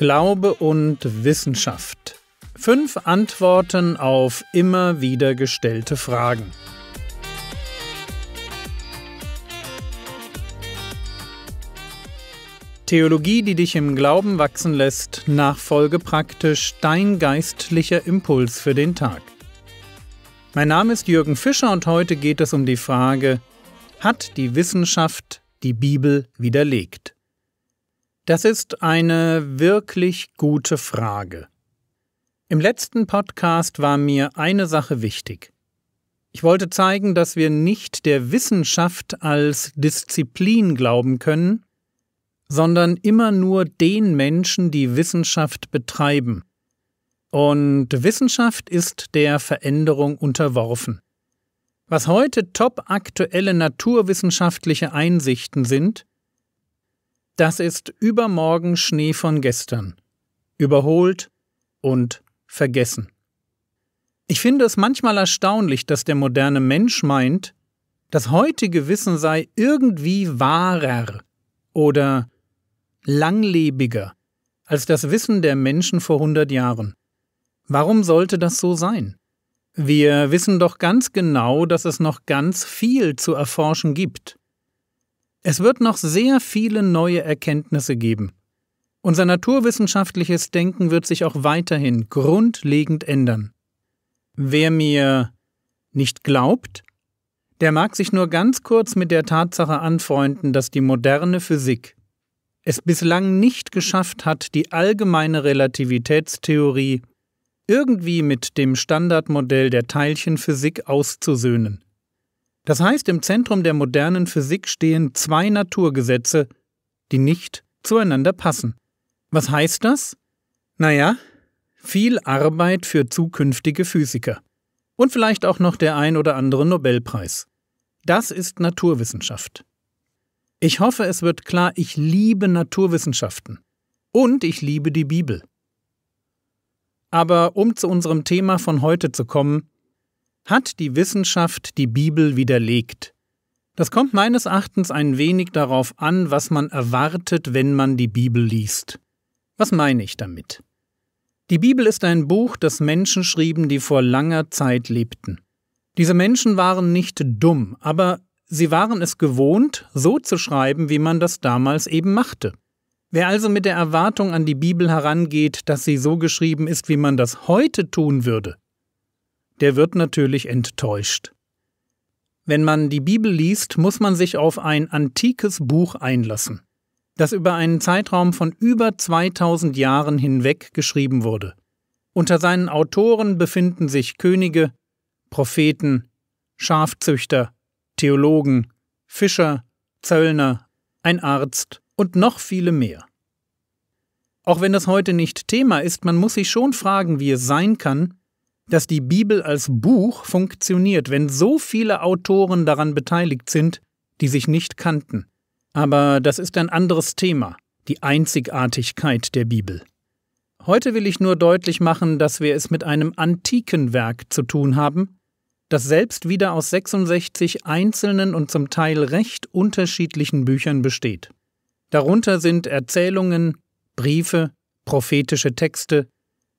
Glaube und Wissenschaft. Fünf Antworten auf immer wieder gestellte Fragen. Theologie, die dich im Glauben wachsen lässt, nachfolge praktisch dein geistlicher Impuls für den Tag. Mein Name ist Jürgen Fischer und heute geht es um die Frage, hat die Wissenschaft die Bibel widerlegt? Das ist eine wirklich gute Frage. Im letzten Podcast war mir eine Sache wichtig. Ich wollte zeigen, dass wir nicht der Wissenschaft als Disziplin glauben können, sondern immer nur den Menschen, die Wissenschaft betreiben. Und Wissenschaft ist der Veränderung unterworfen. Was heute top aktuelle naturwissenschaftliche Einsichten sind, das ist übermorgen Schnee von gestern, überholt und vergessen. Ich finde es manchmal erstaunlich, dass der moderne Mensch meint, das heutige Wissen sei irgendwie wahrer oder langlebiger als das Wissen der Menschen vor 100 Jahren. Warum sollte das so sein? Wir wissen doch ganz genau, dass es noch ganz viel zu erforschen gibt. Es wird noch sehr viele neue Erkenntnisse geben. Unser naturwissenschaftliches Denken wird sich auch weiterhin grundlegend ändern. Wer mir nicht glaubt, der mag sich nur ganz kurz mit der Tatsache anfreunden, dass die moderne Physik es bislang nicht geschafft hat, die allgemeine Relativitätstheorie irgendwie mit dem Standardmodell der Teilchenphysik auszusöhnen. Das heißt, im Zentrum der modernen Physik stehen zwei Naturgesetze, die nicht zueinander passen. Was heißt das? Naja, viel Arbeit für zukünftige Physiker. Und vielleicht auch noch der ein oder andere Nobelpreis. Das ist Naturwissenschaft. Ich hoffe, es wird klar, ich liebe Naturwissenschaften. Und ich liebe die Bibel. Aber um zu unserem Thema von heute zu kommen, hat die Wissenschaft die Bibel widerlegt. Das kommt meines Erachtens ein wenig darauf an, was man erwartet, wenn man die Bibel liest. Was meine ich damit? Die Bibel ist ein Buch, das Menschen schrieben, die vor langer Zeit lebten. Diese Menschen waren nicht dumm, aber sie waren es gewohnt, so zu schreiben, wie man das damals eben machte. Wer also mit der Erwartung an die Bibel herangeht, dass sie so geschrieben ist, wie man das heute tun würde, der wird natürlich enttäuscht. Wenn man die Bibel liest, muss man sich auf ein antikes Buch einlassen, das über einen Zeitraum von über 2000 Jahren hinweg geschrieben wurde. Unter seinen Autoren befinden sich Könige, Propheten, Schafzüchter, Theologen, Fischer, Zöllner, ein Arzt und noch viele mehr. Auch wenn das heute nicht Thema ist, man muss sich schon fragen, wie es sein kann, dass die Bibel als Buch funktioniert, wenn so viele Autoren daran beteiligt sind, die sich nicht kannten. Aber das ist ein anderes Thema, die Einzigartigkeit der Bibel. Heute will ich nur deutlich machen, dass wir es mit einem antiken Werk zu tun haben, das selbst wieder aus 66 einzelnen und zum Teil recht unterschiedlichen Büchern besteht. Darunter sind Erzählungen, Briefe, prophetische Texte,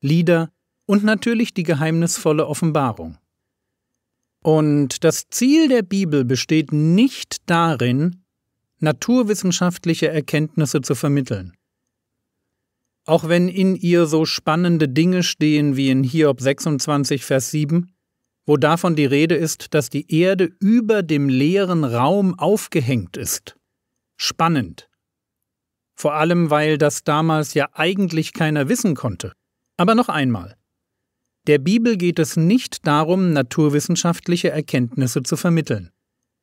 Lieder, und natürlich die geheimnisvolle Offenbarung. Und das Ziel der Bibel besteht nicht darin, naturwissenschaftliche Erkenntnisse zu vermitteln. Auch wenn in ihr so spannende Dinge stehen wie in Hiob 26, Vers 7, wo davon die Rede ist, dass die Erde über dem leeren Raum aufgehängt ist. Spannend. Vor allem, weil das damals ja eigentlich keiner wissen konnte. Aber noch einmal, der Bibel geht es nicht darum, naturwissenschaftliche Erkenntnisse zu vermitteln.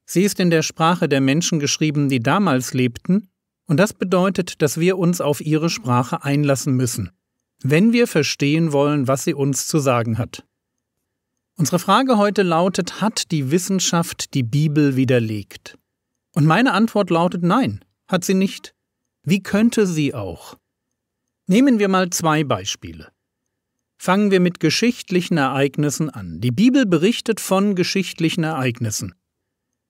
Sie ist in der Sprache der Menschen geschrieben, die damals lebten, und das bedeutet, dass wir uns auf ihre Sprache einlassen müssen, wenn wir verstehen wollen, was sie uns zu sagen hat. Unsere Frage heute lautet, hat die Wissenschaft die Bibel widerlegt? Und meine Antwort lautet nein, hat sie nicht. Wie könnte sie auch? Nehmen wir mal zwei Beispiele. Fangen wir mit geschichtlichen Ereignissen an. Die Bibel berichtet von geschichtlichen Ereignissen.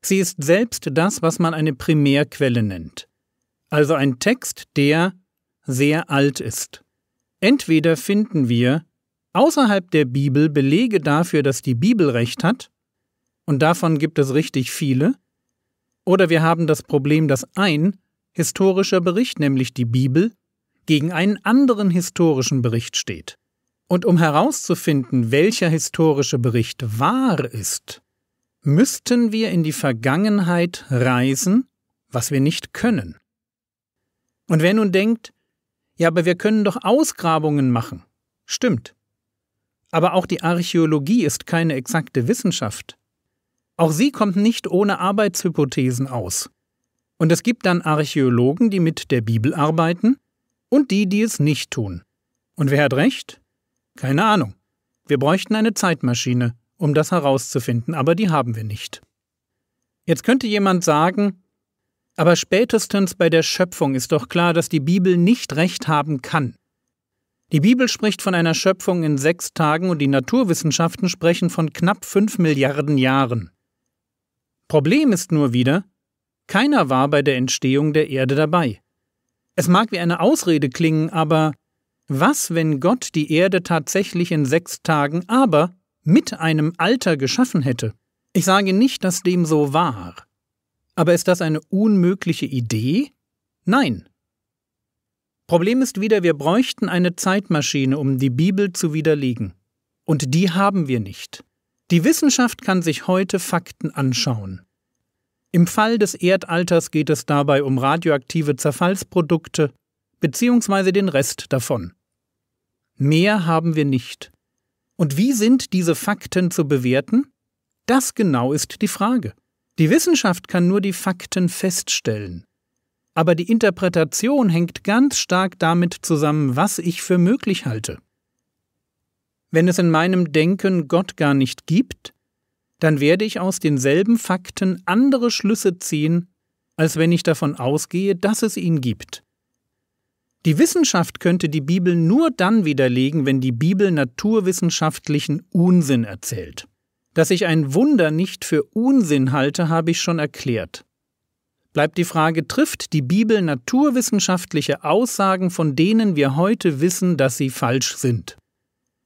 Sie ist selbst das, was man eine Primärquelle nennt. Also ein Text, der sehr alt ist. Entweder finden wir außerhalb der Bibel Belege dafür, dass die Bibel recht hat, und davon gibt es richtig viele, oder wir haben das Problem, dass ein historischer Bericht, nämlich die Bibel, gegen einen anderen historischen Bericht steht. Und um herauszufinden, welcher historische Bericht wahr ist, müssten wir in die Vergangenheit reisen, was wir nicht können. Und wer nun denkt, ja, aber wir können doch Ausgrabungen machen. Stimmt. Aber auch die Archäologie ist keine exakte Wissenschaft. Auch sie kommt nicht ohne Arbeitshypothesen aus. Und es gibt dann Archäologen, die mit der Bibel arbeiten und die, die es nicht tun. Und wer hat recht? Keine Ahnung. Wir bräuchten eine Zeitmaschine, um das herauszufinden, aber die haben wir nicht. Jetzt könnte jemand sagen, aber spätestens bei der Schöpfung ist doch klar, dass die Bibel nicht recht haben kann. Die Bibel spricht von einer Schöpfung in sechs Tagen und die Naturwissenschaften sprechen von knapp fünf Milliarden Jahren. Problem ist nur wieder, keiner war bei der Entstehung der Erde dabei. Es mag wie eine Ausrede klingen, aber was, wenn Gott die Erde tatsächlich in sechs Tagen aber mit einem Alter geschaffen hätte? Ich sage nicht, dass dem so war. Aber ist das eine unmögliche Idee? Nein. Problem ist wieder, wir bräuchten eine Zeitmaschine, um die Bibel zu widerlegen. Und die haben wir nicht. Die Wissenschaft kann sich heute Fakten anschauen. Im Fall des Erdalters geht es dabei um radioaktive Zerfallsprodukte bzw. den Rest davon. Mehr haben wir nicht. Und wie sind diese Fakten zu bewerten? Das genau ist die Frage. Die Wissenschaft kann nur die Fakten feststellen. Aber die Interpretation hängt ganz stark damit zusammen, was ich für möglich halte. Wenn es in meinem Denken Gott gar nicht gibt, dann werde ich aus denselben Fakten andere Schlüsse ziehen, als wenn ich davon ausgehe, dass es ihn gibt. Die Wissenschaft könnte die Bibel nur dann widerlegen, wenn die Bibel naturwissenschaftlichen Unsinn erzählt. Dass ich ein Wunder nicht für Unsinn halte, habe ich schon erklärt. Bleibt die Frage, trifft die Bibel naturwissenschaftliche Aussagen, von denen wir heute wissen, dass sie falsch sind?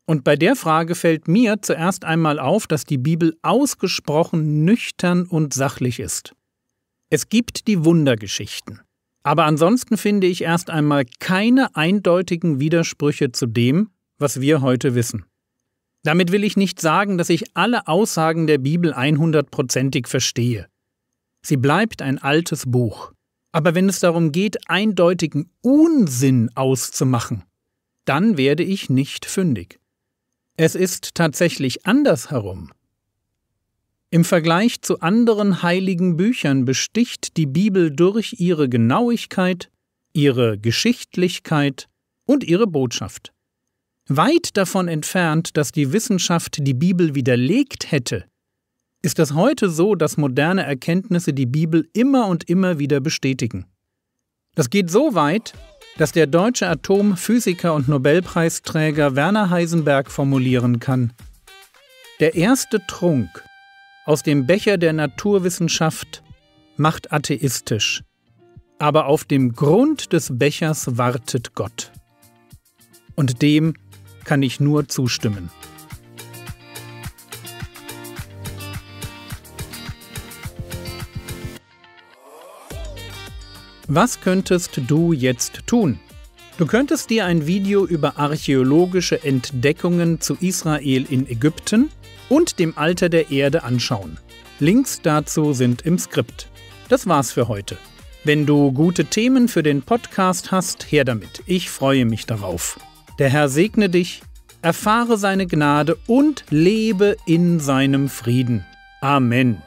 Und bei der Frage fällt mir zuerst einmal auf, dass die Bibel ausgesprochen nüchtern und sachlich ist. Es gibt die Wundergeschichten. Aber ansonsten finde ich erst einmal keine eindeutigen Widersprüche zu dem, was wir heute wissen. Damit will ich nicht sagen, dass ich alle Aussagen der Bibel 100%ig verstehe. Sie bleibt ein altes Buch. Aber wenn es darum geht, eindeutigen Unsinn auszumachen, dann werde ich nicht fündig. Es ist tatsächlich andersherum. Im Vergleich zu anderen heiligen Büchern besticht die Bibel durch ihre Genauigkeit, ihre Geschichtlichkeit und ihre Botschaft. Weit davon entfernt, dass die Wissenschaft die Bibel widerlegt hätte, ist es heute so, dass moderne Erkenntnisse die Bibel immer und immer wieder bestätigen. Das geht so weit, dass der deutsche Atomphysiker und Nobelpreisträger Werner Heisenberg formulieren kann. Der erste Trunk aus dem Becher der Naturwissenschaft macht atheistisch, aber auf dem Grund des Bechers wartet Gott. Und dem kann ich nur zustimmen. Was könntest du jetzt tun? Du könntest dir ein Video über archäologische Entdeckungen zu Israel in Ägypten und dem Alter der Erde anschauen. Links dazu sind im Skript. Das war's für heute. Wenn du gute Themen für den Podcast hast, her damit. Ich freue mich darauf. Der Herr segne dich, erfahre seine Gnade und lebe in seinem Frieden. Amen.